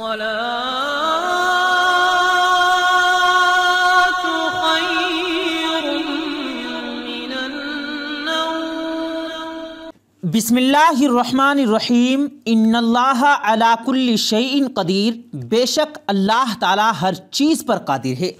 الصلاة خير من النوم بسم الله الرحمن الرحيم इन अला कुल्ल शयन कदीर बेशक अल्लाह ताला हर चीज़ पर कादिर है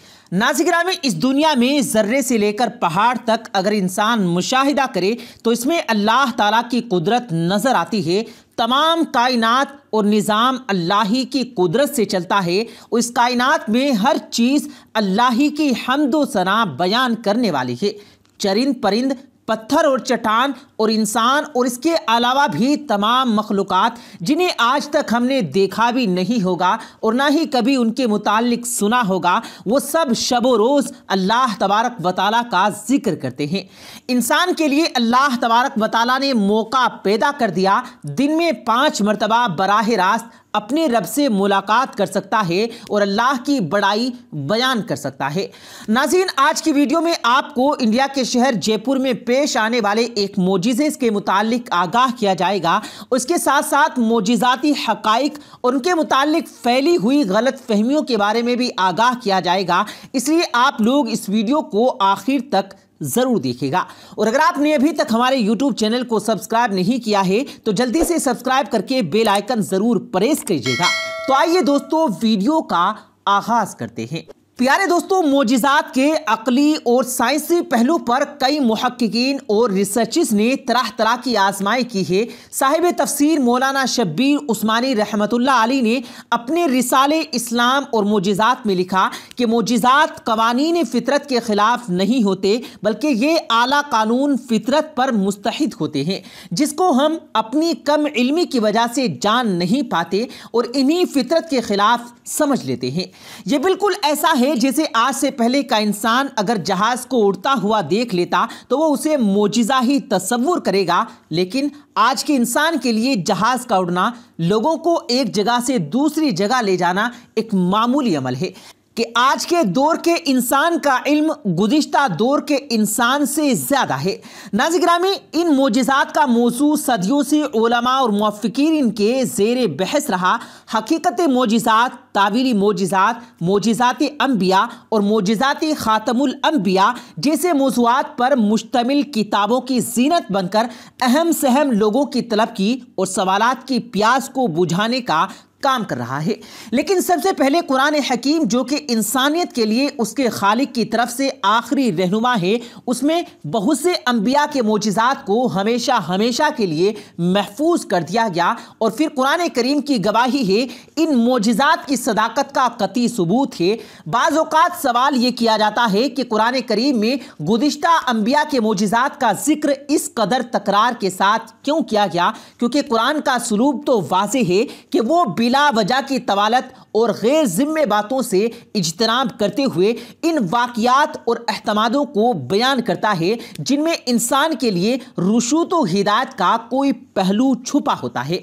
नाजिकरा में इस दुनिया में ज़र्रे से लेकर पहाड़ तक अगर इंसान मुशाहिदा करे तो इसमें अल्लाह ताला की कुदरत नज़र आती है तमाम कायनात और निज़ाम अल्लाह ही की कुदरत से चलता है उस कायनात में हर चीज़ अल्लाह ही की हमदोसना बयान करने वाली है चरिंद परिंद पत्थर और चट्टान और इंसान और इसके अलावा भी तमाम मखलूक़ात जिन्हें आज तक हमने देखा भी नहीं होगा और ना ही कभी उनके मुतालिक सुना होगा वो सब शब रोज़ अल्लाह तबारक वाली का जिक्र करते हैं इंसान के लिए अल्लाह तबारक वाली ने मौका पैदा कर दिया दिन में पाँच मरतबा बराह रास्त अपने रब से मुलाकात कर सकता है और अल्लाह की बड़ाई बयान कर सकता है नाजीन आज की वीडियो में आपको इंडिया के शहर जयपुर में पेश आने वाले एक मोजिज़े के मुतालिक आगाह किया जाएगा उसके साथ साथ मोजिज़ाती हकाइक और उनके मुतालिक फैली हुई गलत फहमियों के बारे में भी आगाह किया जाएगा इसलिए आप लोग इस वीडियो को आखिर तक ज़रूर देखिएगा और अगर आपने अभी तक हमारे यूट्यूब चैनल को सब्सक्राइब नहीं किया है तो जल्दी से सब्सक्राइब करके बेल आइकन ज़रूर प्रेस कीजिएगा तो आइए दोस्तों वीडियो का आगाज करते हैं प्यारे दोस्तों मोजिज़ात के अकली और साइंसी पहलू पर कई महक्कीन और रिसर्च ने तरह तरह की आजमाई की है साहिब तफसीर मौलाना शब्बीर उस्मानी रहमतुल्ला अली ने अपने रिसाले इस्लाम और मोजिज़ात में लिखा कि मोजिज़ात कवानीन फ़ितरत के ख़िलाफ़ नहीं होते बल्कि ये आला कानून फ़ितरत पर मुस्तहद होते हैं जिसको हम अपनी कम इलमी की वजह से जान नहीं पाते और इन्हीं फ़ितरत के ख़िलाफ़ समझ लेते हैं ये बिल्कुल ऐसा है में जैसे आज से पहले का इंसान अगर जहाज को उड़ता हुआ देख लेता तो वो उसे मोजिजा ही तस्वुर करेगा लेकिन आज के इंसान के लिए जहाज का उड़ना लोगों को एक जगह से दूसरी जगह ले जाना एक मामूली अमल है कि आज के दौर के इंसान का इल्म गुज्तर दौर के इंसान से ज़्यादा है नाजिक्रामी इन मोजात का मौजू सदियों से ओलमा और मफिकीन के जेर बहस रहा हकीकत मोजात तावीली मोजात मोजात अम्बिया और मोजात ख़ातमबिया जैसे मौजूद पर मुश्तमिल किताबों की जीनत बनकर अहम सहम लोगों की तलब की और सवाल की प्यास को बुझाने का काम कर रहा है लेकिन सबसे पहले कुरान हकीम जो कि इंसानियत के लिए उसके खालिक की तरफ से आखिरी रहनुमा है उसमें बहुत से अंबिया के मोजात को हमेशा हमेशा के लिए महफूज कर दिया गया और फिर कुरान करीम की गवाही है इन मोजात की सदाकत का कती सबूत है बाज़ात सवाल ये किया जाता है कि कुरान करीम में गुजशत अम्बिया के मोजात का जिक्र इस कदर तकरार के साथ क्यों किया गया क्योंकि कुरान का सलूब तो वाज है कि वो बिला वजह की तवालत और गैर ज़िम्मे बातों से इजतनाब करते हुए इन वाकियात और अहतमादों को बयान करता है जिनमें इंसान के लिए रुशूत हिदायत का कोई पहलू छुपा होता है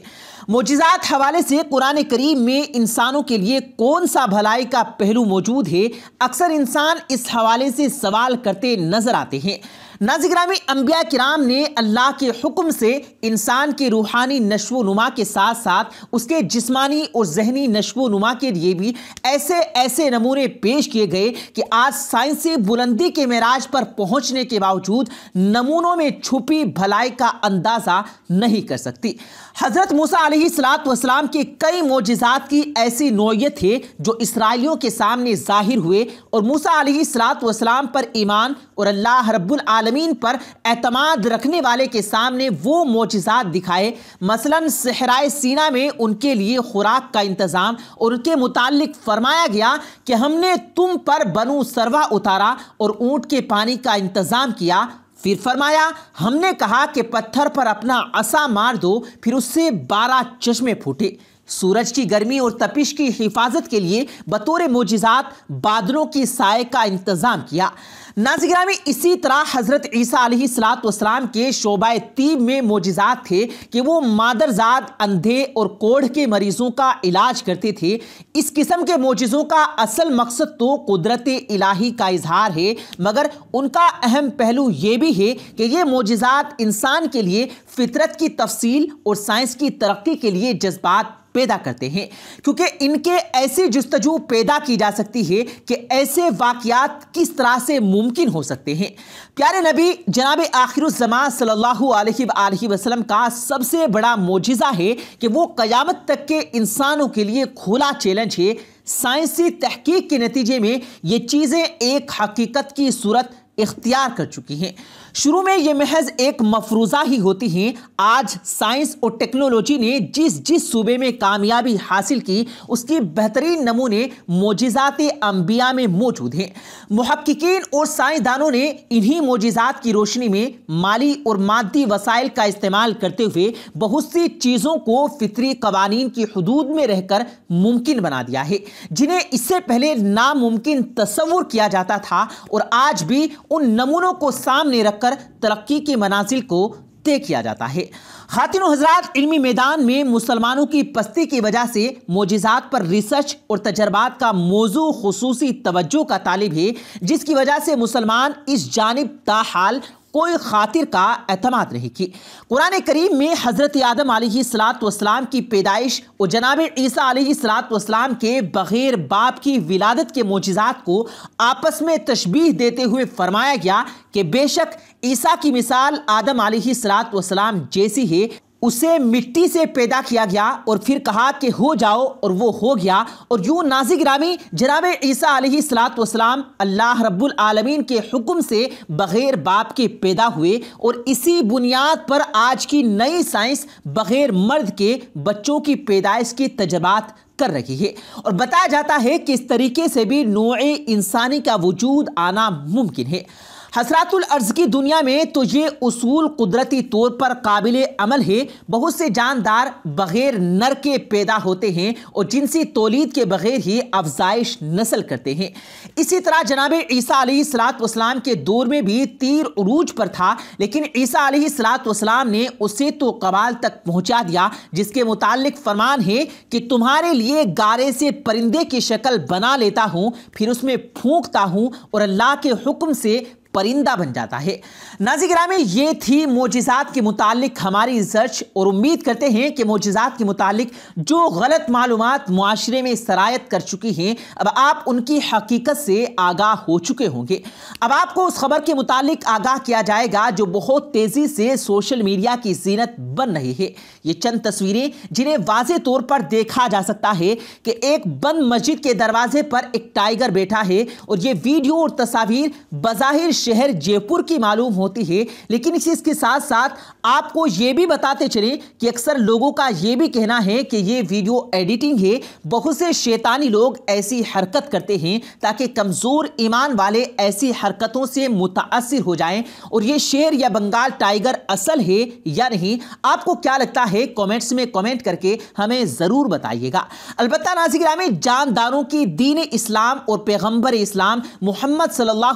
मोजात हवाले से कुरान करीम में इंसानों के लिए कौन सा भलाई का पहलू मौजूद है अक्सर इंसान इस हवाले से सवाल करते नज़र आते हैं नाजिक्रामी अम्बिया किराम ने अल्लाह के हुक्म से इंसान के रूहानी नशो नुमा के साथ साथ उसके जिस्मानी और जहनी नशो नुमा के लिए भी ऐसे ऐसे नमूने पेश किए गए कि आज साइंसी बुलंदी के मराज पर पहुंचने के बावजूद नमूनों में छुपी भलाई का अंदाज़ा नहीं कर सकती हज़रत मूसा सलाम के कई मोजात की ऐसी नोयत है जो इसराइलियों के सामने ज़ाहिर हुए और मूसा सलाम पर ईमान और अल्लाह रब्बुल आलमीन पर अतमाद रखने वाले के सामने वो मोजात दिखाए मसलन सहराए सीना में उनके लिए खुराक का इंतज़ाम और उनके मुतालिक फरमाया गया कि हमने तुम पर बनु सरवा उतारा और ऊँट के पानी का इंतज़ाम किया फिर फरमाया हमने कहा कि पत्थर पर अपना असा मार दो फिर उससे बारह चश्मे फूटे सूरज की गर्मी और तपिश की हिफाजत के लिए बतौर मोजात बादलों की साय का इंतज़ाम किया नाजिगरा में इसी तरह हज़रत ईसा सलाम के शोबा तीब में मोजात थे कि वो मादरजात अंधे और कोढ़ के मरीजों का इलाज करते थे इस किस्म के मोजों का असल मकसद तो कुदरत इलाही का इजहार है मगर उनका अहम पहलू ये भी है कि ये मोजात इंसान के लिए फ़ितरत की तफसील और साइंस की तरक्की के लिए जज्बात पैदा करते हैं क्योंकि इनके ऐसी जस्तजु पैदा की जा सकती है कि ऐसे वाकयात किस तरह से मुमकिन हो सकते हैं प्यारे नबी जनाब आखिरुज़मा सल्लल्लाहु वसलम का सबसे बड़ा मोजिज़ा है कि वो क़यामत तक के इंसानों के लिए खुला चैलेंज है साइंसी तहकीक के नतीजे में ये चीज़ें एक हकीकत की सूरत इख्तियार कर चुकी हैं शुरू में ये महज एक मफरूज़ा ही होती हैं आज साइंस और टेक्नोलॉजी ने जिस जिस सूबे में कामयाबी हासिल की उसके बेहतरीन नमूने मोजात अम्बिया में मौजूद हैं महक्कीन और साइंसदानों ने इन्हीं मोजात की रोशनी में माली और मादी वसाइल का इस्तेमाल करते हुए बहुत सी चीज़ों को फितरी कवानीन की हदूद में रहकर मुमकिन बना दिया है जिन्हें इससे पहले नामुमकिन तस्वुर किया जाता था और आज भी उन नमूनों को सामने रखकर तरक्की के मनाजिल को तय किया जाता है खातिन हजरात इलमी मैदान में मुसलमानों की पस्ती की वजह से मोजात पर रिसर्च और तजर्बात का मौजू खसूसी तवज्जो का तालिब है जिसकी वजह से मुसलमान इस जानब ताहाल कोई खातिर का अहतमाद नहीं की कुरान करीम में हज़रत आदम सलातम की पैदाइश और जनाब ईसा सलातम के बग़ैर बाप की विलादत के मोजात को आपस में तशबीह देते हुए फरमाया गया कि बेशक ईसा की मिसाल आदम सलातम जैसी है उसे मिट्टी से पैदा किया गया और फिर कहा कि हो जाओ और वो हो गया और यूँ नाजिक रामी जनाब ईसा सलाम अल्लाह रब्बुल आलमीन के हुक्म से बग़ैर बाप के पैदा हुए और इसी बुनियाद पर आज की नई साइंस बग़ैर मर्द के बच्चों की पैदाइश के तजर्बात कर रही है और बताया जाता है कि इस तरीके से भी नोए इंसानी का वजूद आना मुमकिन है हसरातुल अर्ज की दुनिया में तो ये उसूल कुदरती तौर पर काबिल अमल है बहुत से जानदार बग़ैर नर के पैदा होते हैं और जिनसी तोलीद के बग़ैर ही अफजाइश नस्ल करते हैं इसी तरह जनाब ईसा सलातम के दौर में भी तीर उरूज पर था लेकिन ईसा सलातम ने उसे तो कबाल तक पहुँचा दिया जिसके मुतालिक फरमान है कि तुम्हारे लिए गारे से परिंदे की शक्ल बना लेता हूँ फिर उसमें फूकता हूँ और अल्लाह के हुक्म से परिंदा बन जाता है नाजिकरा में ये थी मोजिजात के मुतालिक हमारी रिसर्च और उम्मीद करते हैं कि मोजिजात के मुतालिक जो गलत मालूम माशरे में सरायत कर चुकी हैं अब आप उनकी हकीकत से आगाह हो चुके होंगे अब आपको उस खबर के मुतालिक आगाह किया जाएगा जो बहुत तेज़ी से सोशल मीडिया की जीनत बन रही है ये चंद तस्वीरें जिन्हें वाज तौर पर देखा जा सकता है कि एक बंद मस्जिद के दरवाजे पर एक टाइगर बैठा है और ये वीडियो और तस्वीर बज़ाहिर शहर जयपुर की मालूम होती है लेकिन इसी इसके साथ साथ आपको ये भी बताते चले कि अक्सर लोगों का ये भी कहना है कि ये वीडियो एडिटिंग है बहुत से शैतानी लोग ऐसी हरकत करते हैं ताकि कमज़ोर ईमान वाले ऐसी हरकतों से मुतासर हो जाएँ और ये शेर या बंगाल टाइगर असल है या नहीं आपको क्या लगता है कॉमेंट्स में कॉमेंट करके हमें ज़रूर बताइएगा अलबत्त नाजिक में जानदारों की दीन इस्लाम और पैगम्बर इस्लाम मोहम्मद सल्ला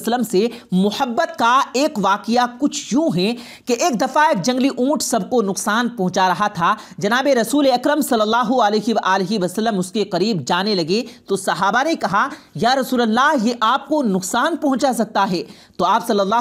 वसल्लम से मोहब्बत का एक वाक़ कुछ यूँ है कि एक दफ़ा एक जंगली ऊँट सबको नुकसान पहुँचा रहा था जनाब रसूल अक्रम सल्लल्लाहु अलैहि उसके करीब जाने लगे तो सहाबा ने कहा या रसोल्ला ये आपको नुकसान पहुँचा सकता है तो आप सल्ला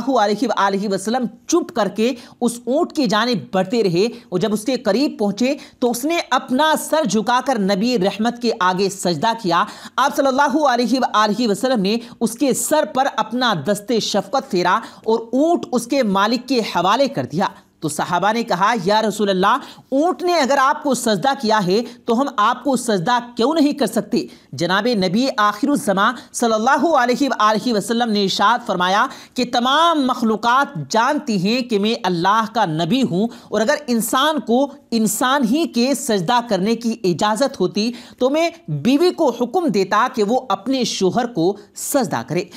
वसलम चुप करके उस ऊँट की जानब बढ़ते रहे और जब उसके करीब पहुँचे तो उसने अपना सर झुकाकर नबी रहमत के आगे सजदा किया आप सल्लल्लाहु अलैहि वसल्लम ने उसके सर पर अपना अपना दस्ते शफकत फेरा और ऊँट उसके मालिक के हवाले कर दिया तो साहबा ने कहा या रसूल अल्लाह ऊँट ने अगर आपको सजदा किया है तो हम आपको सजदा क्यों नहीं कर सकते जनाब नबी आखिर सल्लल्लाहु अलैहि वसल्लम ने इशाद फरमाया कि तमाम मखलूक जानती हैं कि मैं अल्लाह का नबी हूँ और अगर इंसान को इंसान ही के सजदा करने की इजाज़त होती तो मैं बीवी को हुक्म देता कि वो अपने शोहर को सजदा करे